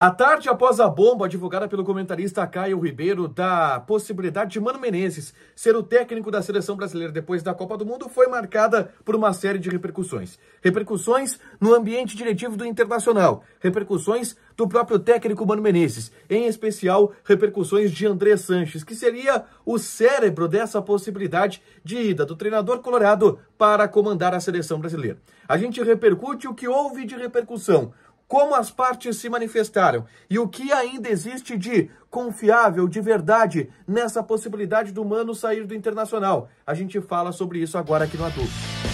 A tarde após a bomba divulgada pelo comentarista Caio Ribeiro da possibilidade de Mano Menezes ser o técnico da seleção brasileira depois da Copa do Mundo foi marcada por uma série de repercussões. Repercussões no ambiente diretivo do Internacional, repercussões do próprio técnico Mano Menezes, em especial repercussões de André Sanches, que seria o cérebro dessa possibilidade de ida do treinador colorado para comandar a seleção brasileira. A gente repercute o que houve de repercussão como as partes se manifestaram e o que ainda existe de confiável, de verdade, nessa possibilidade do Mano sair do Internacional. A gente fala sobre isso agora aqui no Adulto.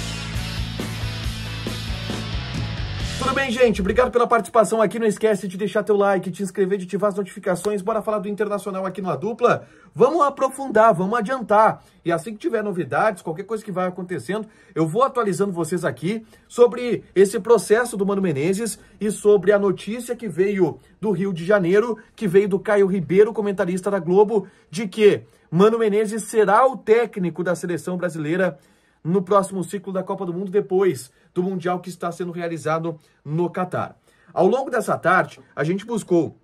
Tudo bem, gente? Obrigado pela participação aqui. Não esquece de deixar teu like, te inscrever, de ativar as notificações. Bora falar do Internacional aqui na dupla? Vamos aprofundar, vamos adiantar. E assim que tiver novidades, qualquer coisa que vai acontecendo, eu vou atualizando vocês aqui sobre esse processo do Mano Menezes e sobre a notícia que veio do Rio de Janeiro, que veio do Caio Ribeiro, comentarista da Globo, de que Mano Menezes será o técnico da seleção brasileira no próximo ciclo da Copa do Mundo, depois do Mundial que está sendo realizado no Catar. Ao longo dessa tarde, a gente buscou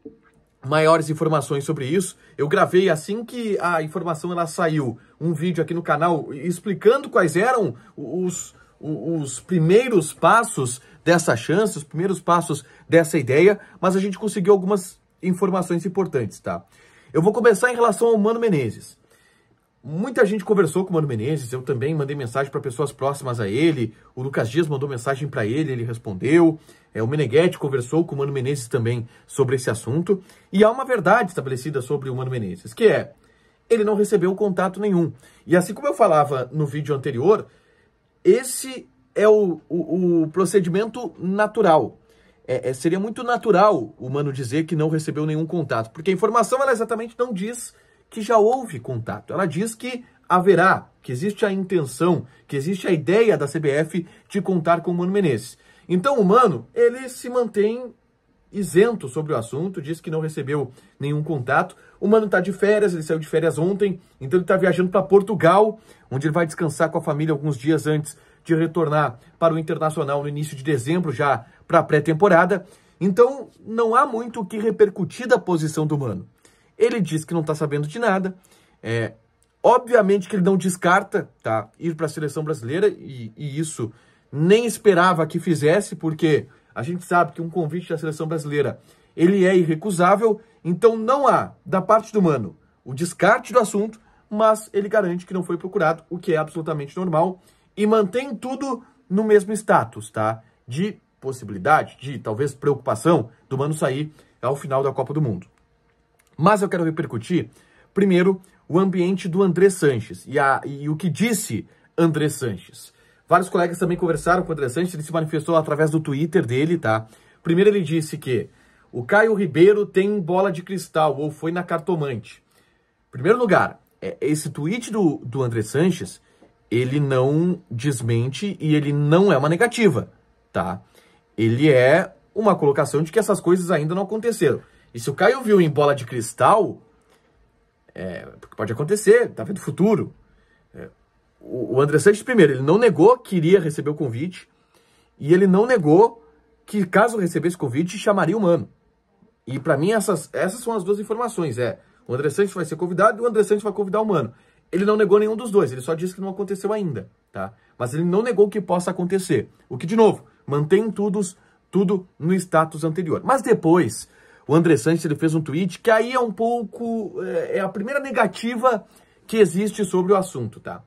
maiores informações sobre isso. Eu gravei assim que a informação ela saiu, um vídeo aqui no canal explicando quais eram os, os primeiros passos dessa chance, os primeiros passos dessa ideia, mas a gente conseguiu algumas informações importantes, tá? Eu vou começar em relação ao Mano Menezes. Muita gente conversou com o Mano Menezes, eu também mandei mensagem para pessoas próximas a ele, o Lucas Dias mandou mensagem para ele, ele respondeu, é, o Meneghetti conversou com o Mano Menezes também sobre esse assunto, e há uma verdade estabelecida sobre o Mano Menezes, que é, ele não recebeu contato nenhum. E assim como eu falava no vídeo anterior, esse é o, o, o procedimento natural. É, é, seria muito natural o Mano dizer que não recebeu nenhum contato, porque a informação ela exatamente não diz que já houve contato. Ela diz que haverá, que existe a intenção, que existe a ideia da CBF de contar com o Mano Menezes. Então o Mano, ele se mantém isento sobre o assunto, diz que não recebeu nenhum contato. O Mano está de férias, ele saiu de férias ontem, então ele está viajando para Portugal, onde ele vai descansar com a família alguns dias antes de retornar para o Internacional no início de dezembro, já para a pré-temporada. Então, não há muito o que repercutir da posição do Mano. Ele diz que não está sabendo de nada. É, obviamente que ele não descarta tá, ir para a seleção brasileira e, e isso nem esperava que fizesse, porque a gente sabe que um convite da seleção brasileira ele é irrecusável, então não há, da parte do Mano, o descarte do assunto, mas ele garante que não foi procurado, o que é absolutamente normal, e mantém tudo no mesmo status, tá? De possibilidade, de talvez preocupação do Mano sair ao final da Copa do Mundo. Mas eu quero repercutir, primeiro, o ambiente do André Sanches e, a, e o que disse André Sanches. Vários colegas também conversaram com o André Sanches, ele se manifestou através do Twitter dele, tá? Primeiro ele disse que o Caio Ribeiro tem bola de cristal ou foi na cartomante. Primeiro lugar, é, esse tweet do, do André Sanches, ele não desmente e ele não é uma negativa, tá? Ele é uma colocação de que essas coisas ainda não aconteceram. E se o Caio viu em bola de cristal, é, pode acontecer, tá vendo o futuro. É, o, o André Sanches, primeiro, ele não negou que iria receber o convite e ele não negou que, caso recebesse o convite, chamaria o Mano. E para mim, essas, essas são as duas informações. É, o André Sanches vai ser convidado e o André Sanches vai convidar o Mano. Ele não negou nenhum dos dois, ele só disse que não aconteceu ainda, tá? Mas ele não negou que possa acontecer. O que, de novo, mantém tudo, tudo no status anterior. Mas depois, o André Sanches ele fez um tweet que aí é um pouco. É, é, a primeira negativa que existe sobre o assunto, tá?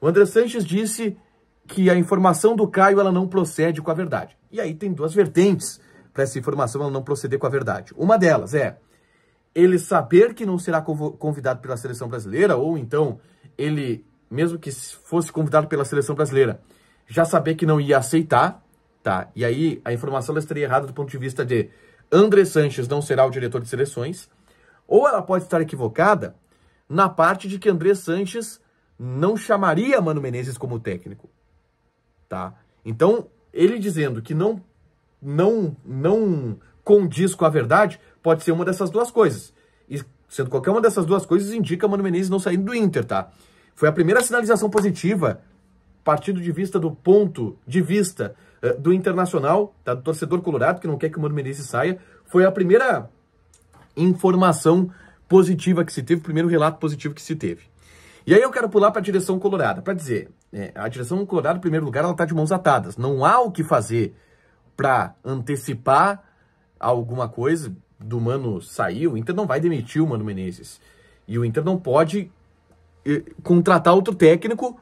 O André Sanches disse que a informação do Caio ela não procede com a verdade. E aí tem duas vertentes para essa informação ela não proceder com a verdade. Uma delas é ele saber que não será convidado pela seleção brasileira, ou então ele, mesmo que fosse convidado pela seleção brasileira, já saber que não ia aceitar, tá? E aí a informação ela estaria errada do ponto de vista de André Sanches não será o diretor de seleções, ou ela pode estar equivocada na parte de que André Sanches não chamaria Mano Menezes como técnico, tá? Então, ele dizendo que não não não condiz com a verdade, pode ser uma dessas duas coisas. E sendo qualquer uma dessas duas coisas indica Mano Menezes não saindo do Inter, tá? Foi a primeira sinalização positiva, partido de vista do ponto de vista eh, do Internacional, tá? do torcedor colorado, que não quer que o Mano Menezes saia. Foi a primeira informação positiva que se teve, o primeiro relato positivo que se teve. E aí eu quero pular para a direção colorada, para dizer, é, a direção colorada, em primeiro lugar, ela está de mãos atadas. Não há o que fazer para antecipar alguma coisa do Mano sair. O Inter não vai demitir o Mano Menezes. E o Inter não pode eh, contratar outro técnico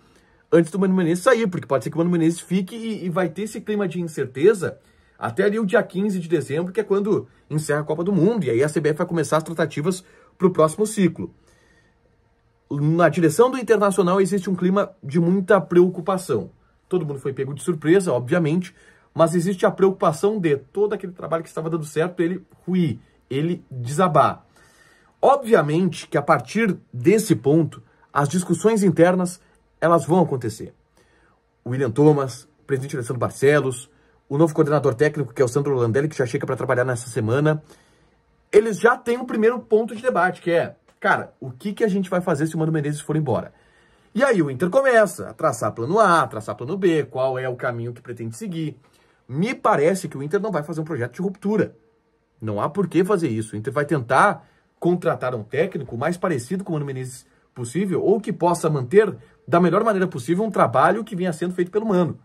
antes do Mano Menezes sair, porque pode ser que o Mano Menezes fique e, e vai ter esse clima de incerteza até ali o dia 15 de dezembro, que é quando encerra a Copa do Mundo, e aí a CBF vai começar as tratativas para o próximo ciclo. Na direção do Internacional existe um clima de muita preocupação. Todo mundo foi pego de surpresa, obviamente, mas existe a preocupação de todo aquele trabalho que estava dando certo, ele ruir, ele desabar. Obviamente que a partir desse ponto, as discussões internas elas vão acontecer. O William Thomas, o presidente Alessandro Barcelos, o novo coordenador técnico, que é o Sandro Landelli, que já chega para trabalhar nessa semana, eles já têm um primeiro ponto de debate, que é, cara, o que, que a gente vai fazer se o Mano Menezes for embora? E aí o Inter começa a traçar plano A, traçar plano B, qual é o caminho que pretende seguir. Me parece que o Inter não vai fazer um projeto de ruptura. Não há por que fazer isso. O Inter vai tentar contratar um técnico mais parecido com o Mano Menezes possível ou que possa manter da melhor maneira possível um trabalho que venha sendo feito pelo humano.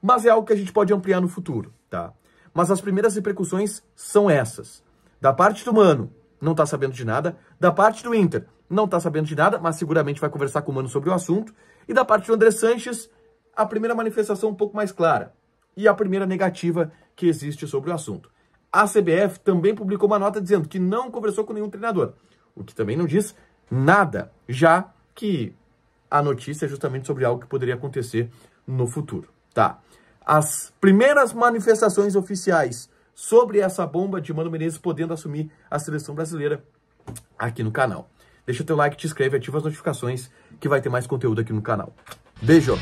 Mas é algo que a gente pode ampliar no futuro, tá? Mas as primeiras repercussões são essas. Da parte do Mano, não tá sabendo de nada. Da parte do Inter, não tá sabendo de nada, mas seguramente vai conversar com o Mano sobre o assunto. E da parte do André Sanches, a primeira manifestação um pouco mais clara. E a primeira negativa que existe sobre o assunto. A CBF também publicou uma nota dizendo que não conversou com nenhum treinador, o que também não diz nada, já que a notícia é justamente sobre algo que poderia acontecer no futuro, tá? As primeiras manifestações oficiais sobre essa bomba de Mano Menezes podendo assumir a seleção brasileira aqui no canal. Deixa teu like, te inscreve, ativa as notificações que vai ter mais conteúdo aqui no canal. Beijo!